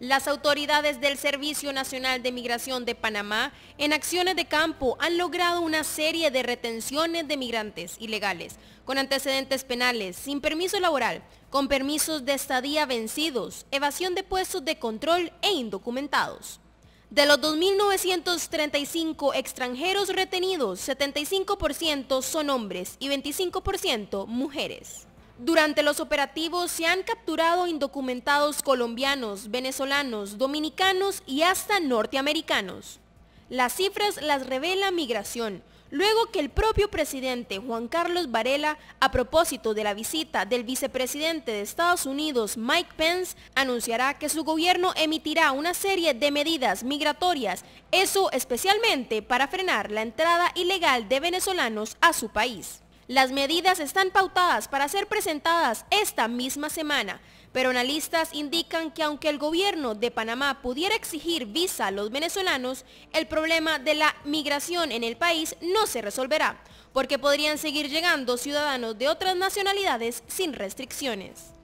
Las autoridades del Servicio Nacional de Migración de Panamá, en acciones de campo, han logrado una serie de retenciones de migrantes ilegales, con antecedentes penales, sin permiso laboral, con permisos de estadía vencidos, evasión de puestos de control e indocumentados. De los 2.935 extranjeros retenidos, 75% son hombres y 25% mujeres. Durante los operativos se han capturado indocumentados colombianos, venezolanos, dominicanos y hasta norteamericanos. Las cifras las revela Migración, luego que el propio presidente Juan Carlos Varela, a propósito de la visita del vicepresidente de Estados Unidos Mike Pence, anunciará que su gobierno emitirá una serie de medidas migratorias, eso especialmente para frenar la entrada ilegal de venezolanos a su país. Las medidas están pautadas para ser presentadas esta misma semana, pero analistas indican que aunque el gobierno de Panamá pudiera exigir visa a los venezolanos, el problema de la migración en el país no se resolverá, porque podrían seguir llegando ciudadanos de otras nacionalidades sin restricciones.